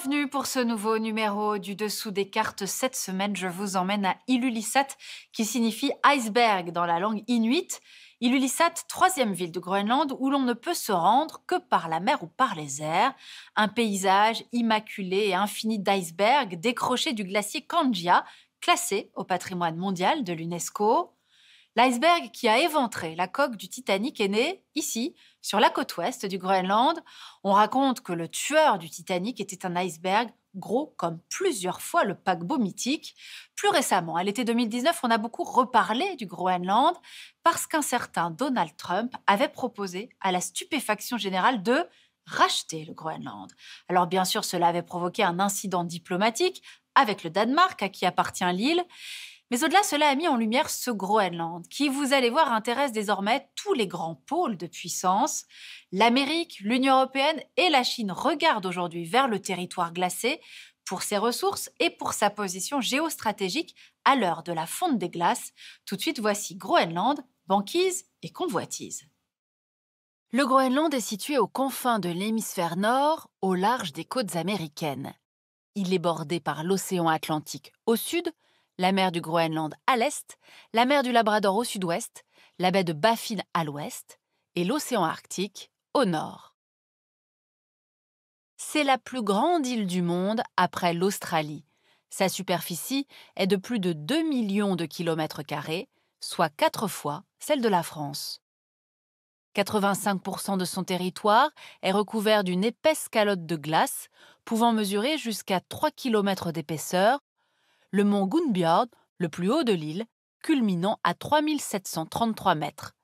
Bienvenue pour ce nouveau numéro du Dessous des cartes. Cette semaine, je vous emmène à Ilulissat, qui signifie iceberg dans la langue inuite. Ilulissat, troisième ville de Groenland où l'on ne peut se rendre que par la mer ou par les airs. Un paysage immaculé et infini d'icebergs décrochés du glacier Kangia, classé au patrimoine mondial de l'UNESCO. L'iceberg qui a éventré la coque du Titanic est né ici, sur la côte ouest du Groenland. On raconte que le tueur du Titanic était un iceberg gros comme plusieurs fois le paquebot mythique. Plus récemment, à l'été 2019, on a beaucoup reparlé du Groenland parce qu'un certain Donald Trump avait proposé à la stupéfaction générale de racheter le Groenland. Alors bien sûr, cela avait provoqué un incident diplomatique avec le Danemark à qui appartient l'île. Mais au-delà, cela a mis en lumière ce Groenland, qui, vous allez voir, intéresse désormais tous les grands pôles de puissance. L'Amérique, l'Union européenne et la Chine regardent aujourd'hui vers le territoire glacé pour ses ressources et pour sa position géostratégique à l'heure de la fonte des glaces. Tout de suite, voici Groenland, banquise et convoitise. Le Groenland est situé aux confins de l'hémisphère nord, au large des côtes américaines. Il est bordé par l'océan Atlantique au sud, la mer du Groenland à l'est, la mer du Labrador au sud-ouest, la baie de Baffin à l'ouest et l'océan Arctique au nord. C'est la plus grande île du monde après l'Australie. Sa superficie est de plus de 2 millions de kilomètres carrés, soit quatre fois celle de la France. 85% de son territoire est recouvert d'une épaisse calotte de glace pouvant mesurer jusqu'à 3 km d'épaisseur le mont Gunbjord, le plus haut de l'île, culminant à 3733 mètres.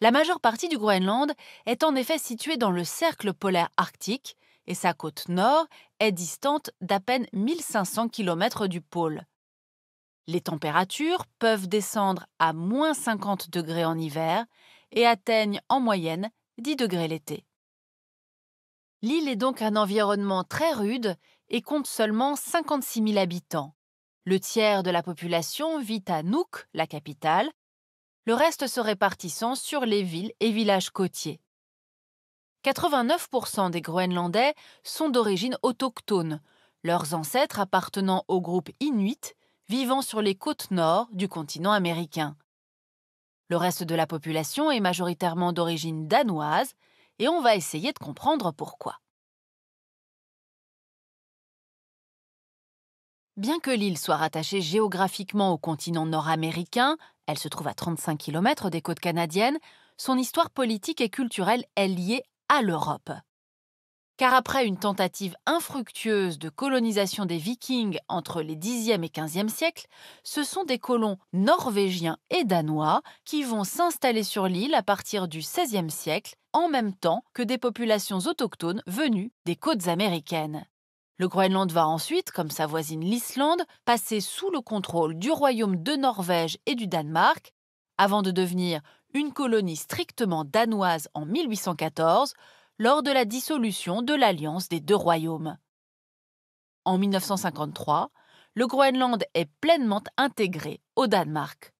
La majeure partie du Groenland est en effet située dans le cercle polaire arctique et sa côte nord est distante d'à peine 1500 km du pôle. Les températures peuvent descendre à moins 50 degrés en hiver et atteignent en moyenne 10 degrés l'été. L'île est donc un environnement très rude et compte seulement 56 000 habitants. Le tiers de la population vit à Nuuk, la capitale, le reste se répartissant sur les villes et villages côtiers. 89% des Groenlandais sont d'origine autochtone, leurs ancêtres appartenant au groupe Inuit vivant sur les côtes nord du continent américain. Le reste de la population est majoritairement d'origine danoise, et on va essayer de comprendre pourquoi. Bien que l'île soit rattachée géographiquement au continent nord-américain, elle se trouve à 35 km des côtes canadiennes, son histoire politique et culturelle est liée à l'Europe. Car après une tentative infructueuse de colonisation des Vikings entre les 10e et 15e siècles, ce sont des colons norvégiens et danois qui vont s'installer sur l'île à partir du 16e siècle en même temps que des populations autochtones venues des côtes américaines. Le Groenland va ensuite, comme sa voisine l'Islande, passer sous le contrôle du royaume de Norvège et du Danemark, avant de devenir une colonie strictement danoise en 1814, lors de la dissolution de l'alliance des deux royaumes. En 1953, le Groenland est pleinement intégré au Danemark.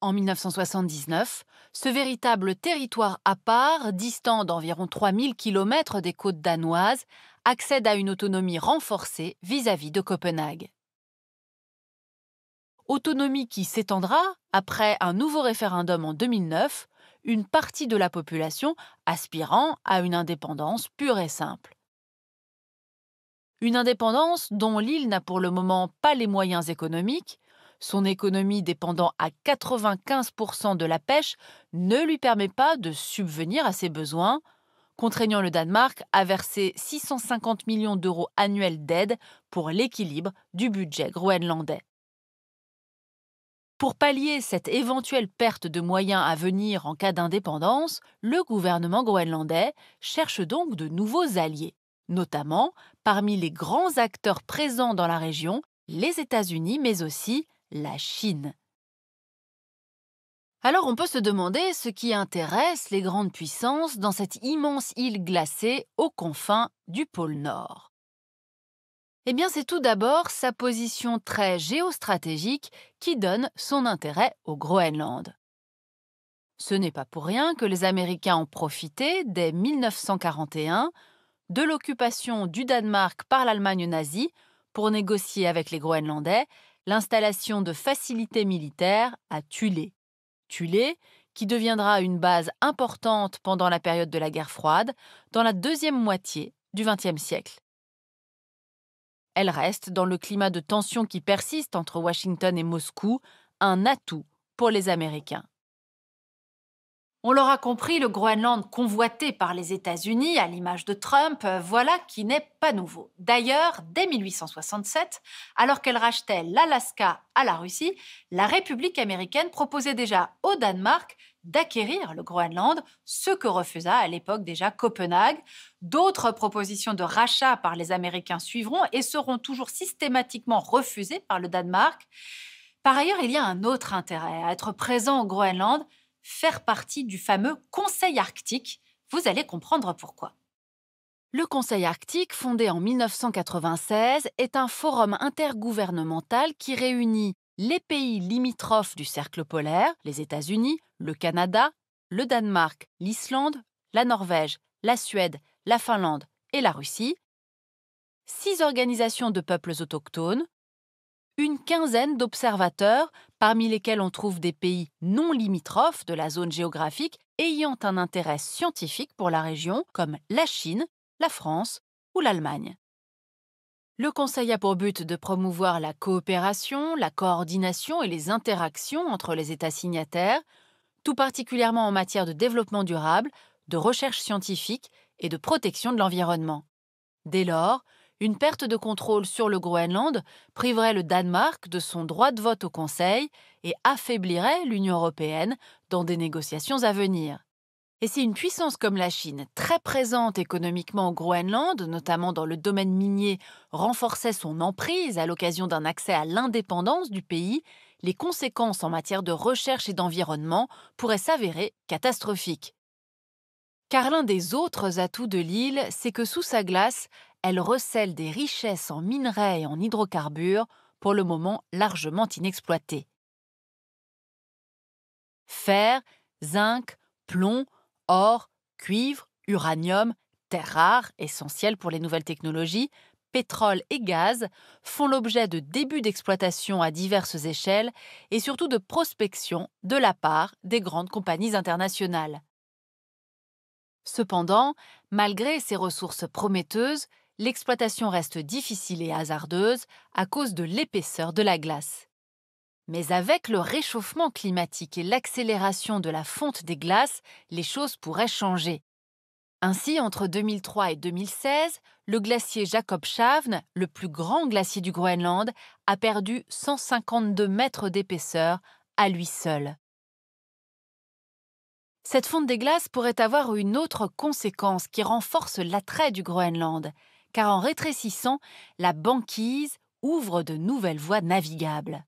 En 1979, ce véritable territoire à part, distant d'environ 3000 km des côtes danoises, accède à une autonomie renforcée vis-à-vis de Copenhague. Autonomie qui s'étendra, après un nouveau référendum en 2009, une partie de la population aspirant à une indépendance pure et simple. Une indépendance dont l'île n'a pour le moment pas les moyens économiques, son économie dépendant à 95% de la pêche ne lui permet pas de subvenir à ses besoins, contraignant le Danemark à verser 650 millions d'euros annuels d'aide pour l'équilibre du budget groenlandais. Pour pallier cette éventuelle perte de moyens à venir en cas d'indépendance, le gouvernement groenlandais cherche donc de nouveaux alliés, notamment parmi les grands acteurs présents dans la région, les États-Unis, mais aussi la Chine. Alors on peut se demander ce qui intéresse les grandes puissances dans cette immense île glacée aux confins du pôle Nord. Eh bien c'est tout d'abord sa position très géostratégique qui donne son intérêt au Groenland. Ce n'est pas pour rien que les Américains ont profité dès 1941 de l'occupation du Danemark par l'Allemagne nazie pour négocier avec les Groenlandais l'installation de facilités militaires à Tulé. Tulé, qui deviendra une base importante pendant la période de la guerre froide, dans la deuxième moitié du XXe siècle. Elle reste, dans le climat de tension qui persiste entre Washington et Moscou, un atout pour les Américains. On l'aura compris, le Groenland convoité par les États-Unis, à l'image de Trump, euh, voilà qui n'est pas nouveau. D'ailleurs, dès 1867, alors qu'elle rachetait l'Alaska à la Russie, la République américaine proposait déjà au Danemark d'acquérir le Groenland, ce que refusa à l'époque déjà Copenhague. D'autres propositions de rachat par les Américains suivront et seront toujours systématiquement refusées par le Danemark. Par ailleurs, il y a un autre intérêt à être présent au Groenland, faire partie du fameux Conseil arctique. Vous allez comprendre pourquoi. Le Conseil arctique, fondé en 1996, est un forum intergouvernemental qui réunit les pays limitrophes du cercle polaire, les États-Unis, le Canada, le Danemark, l'Islande, la Norvège, la Suède, la Finlande et la Russie, six organisations de peuples autochtones, une quinzaine d'observateurs parmi lesquels on trouve des pays non limitrophes de la zone géographique ayant un intérêt scientifique pour la région, comme la Chine, la France ou l'Allemagne. Le Conseil a pour but de promouvoir la coopération, la coordination et les interactions entre les États signataires, tout particulièrement en matière de développement durable, de recherche scientifique et de protection de l'environnement. Dès lors, une perte de contrôle sur le Groenland priverait le Danemark de son droit de vote au Conseil et affaiblirait l'Union européenne dans des négociations à venir. Et si une puissance comme la Chine, très présente économiquement au Groenland, notamment dans le domaine minier, renforçait son emprise à l'occasion d'un accès à l'indépendance du pays, les conséquences en matière de recherche et d'environnement pourraient s'avérer catastrophiques. Car l'un des autres atouts de l'île, c'est que sous sa glace, elle recèle des richesses en minerais et en hydrocarbures, pour le moment largement inexploitées. Fer, zinc, plomb, or, cuivre, uranium, terres rares, essentielles pour les nouvelles technologies, pétrole et gaz font l'objet de débuts d'exploitation à diverses échelles et surtout de prospection de la part des grandes compagnies internationales. Cependant, malgré ces ressources prometteuses, l'exploitation reste difficile et hasardeuse à cause de l'épaisseur de la glace. Mais avec le réchauffement climatique et l'accélération de la fonte des glaces, les choses pourraient changer. Ainsi, entre 2003 et 2016, le glacier Jacob Chavne, le plus grand glacier du Groenland, a perdu 152 mètres d'épaisseur à lui seul. Cette fonte des glaces pourrait avoir une autre conséquence qui renforce l'attrait du Groenland car en rétrécissant, la banquise ouvre de nouvelles voies navigables.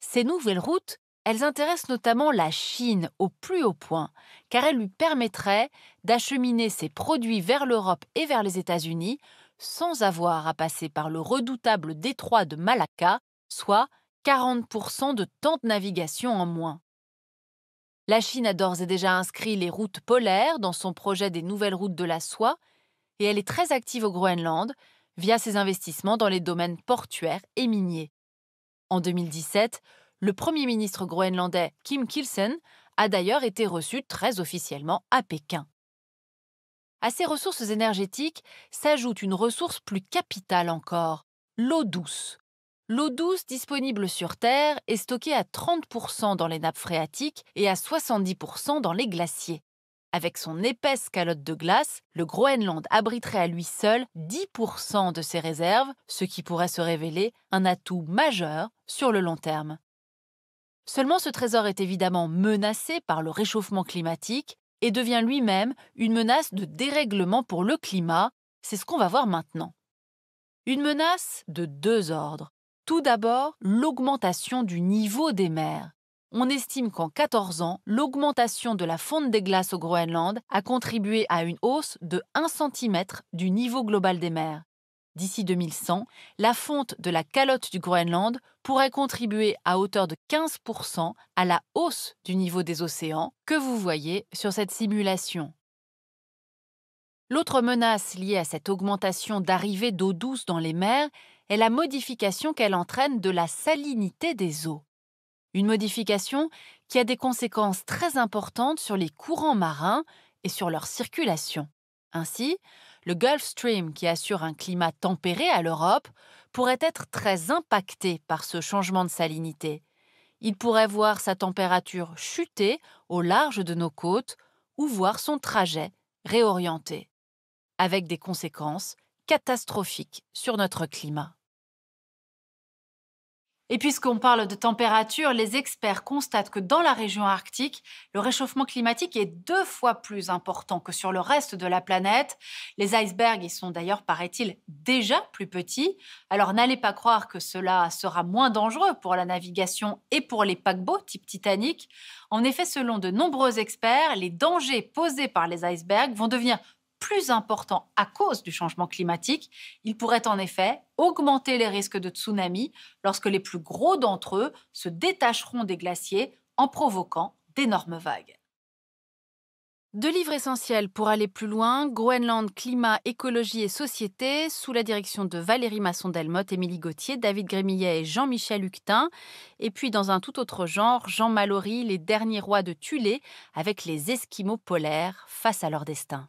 Ces nouvelles routes, elles intéressent notamment la Chine au plus haut point, car elles lui permettraient d'acheminer ses produits vers l'Europe et vers les États-Unis sans avoir à passer par le redoutable détroit de Malacca, soit 40% de temps de navigation en moins. La Chine a d'ores et déjà inscrit les routes polaires dans son projet des nouvelles routes de la soie, et elle est très active au Groenland via ses investissements dans les domaines portuaires et miniers. En 2017, le Premier ministre groenlandais Kim Kielsen a d'ailleurs été reçu très officiellement à Pékin. À ses ressources énergétiques s'ajoute une ressource plus capitale encore, l'eau douce. L'eau douce disponible sur Terre est stockée à 30% dans les nappes phréatiques et à 70% dans les glaciers. Avec son épaisse calotte de glace, le Groenland abriterait à lui seul 10% de ses réserves, ce qui pourrait se révéler un atout majeur sur le long terme. Seulement ce trésor est évidemment menacé par le réchauffement climatique et devient lui-même une menace de dérèglement pour le climat, c'est ce qu'on va voir maintenant. Une menace de deux ordres. Tout d'abord, l'augmentation du niveau des mers on estime qu'en 14 ans, l'augmentation de la fonte des glaces au Groenland a contribué à une hausse de 1 cm du niveau global des mers. D'ici 2100, la fonte de la calotte du Groenland pourrait contribuer à hauteur de 15% à la hausse du niveau des océans que vous voyez sur cette simulation. L'autre menace liée à cette augmentation d'arrivée d'eau douce dans les mers est la modification qu'elle entraîne de la salinité des eaux. Une modification qui a des conséquences très importantes sur les courants marins et sur leur circulation. Ainsi, le Gulf Stream, qui assure un climat tempéré à l'Europe, pourrait être très impacté par ce changement de salinité. Il pourrait voir sa température chuter au large de nos côtes ou voir son trajet réorienté, avec des conséquences catastrophiques sur notre climat. Et puisqu'on parle de température, les experts constatent que dans la région arctique, le réchauffement climatique est deux fois plus important que sur le reste de la planète. Les icebergs y sont d'ailleurs, paraît-il, déjà plus petits. Alors n'allez pas croire que cela sera moins dangereux pour la navigation et pour les paquebots type Titanic. En effet, selon de nombreux experts, les dangers posés par les icebergs vont devenir plus important à cause du changement climatique, il pourrait en effet augmenter les risques de tsunami lorsque les plus gros d'entre eux se détacheront des glaciers en provoquant d'énormes vagues. Deux livres essentiels pour aller plus loin, Groenland, climat, écologie et société, sous la direction de Valérie Masson-Delmotte, Émilie Gauthier, David Grémillet et Jean-Michel Huctin, Et puis, dans un tout autre genre, Jean Mallory, Les derniers rois de Tulé, avec les Esquimaux polaires face à leur destin.